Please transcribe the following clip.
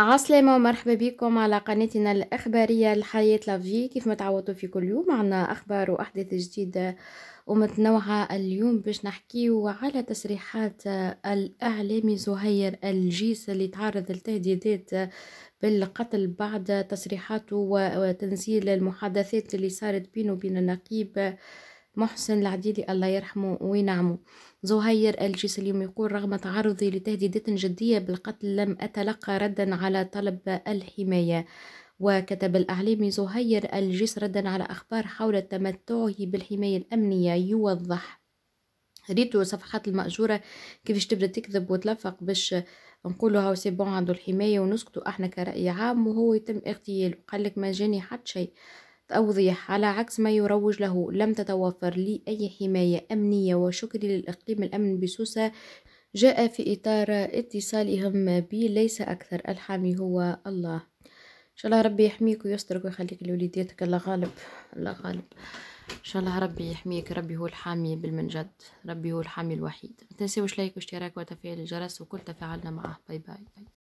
عسلامة ومرحبا بكم على قناتنا الإخبارية الحياة لافي كيف ما تعودتوا في كل يوم عنا أخبار وأحداث جديدة ومتنوعة اليوم باش نحكيو على تصريحات الإعلامي زهير الجيس اللي تعرض لتهديدات بالقتل بعد تصريحاته وتنزيل المحادثات اللي صارت بينه وبين النقيب محسن العديلي الله يرحمه وينعمه زهير الجيس اليوم يقول رغم تعرضي لتهديدات جدية بالقتل لم أتلقى ردا على طلب الحماية وكتب الأعلامي زهير الجيس ردا على أخبار حول تمتعه بالحماية الأمنية يوضح ريتو صفحات المأجورة كيفاش تبدأ تكذب وتلفق باش نقولوا هاو سي بون عنده الحماية ونسكتوا احنا كرأي عام وهو يتم اغتياله قال لك ما جاني حد شيء توضيح على عكس ما يروج له لم تتوفر لي أي حماية أمنية وشكري للإقليم الأمن بسوسة جاء في إطار اتصالهم بي ليس أكثر الحامي هو الله إن شاء الله ربي يحميك ويسترك ويخليك لوليداتك الله غالب الله غالب إن شاء الله ربي يحميك ربي هو الحامي بالمنجد ربي هو الحامي الوحيد ما تنساوش لايك واشتراك وتفعيل الجرس وكل تفاعلنا معه باي باي, باي.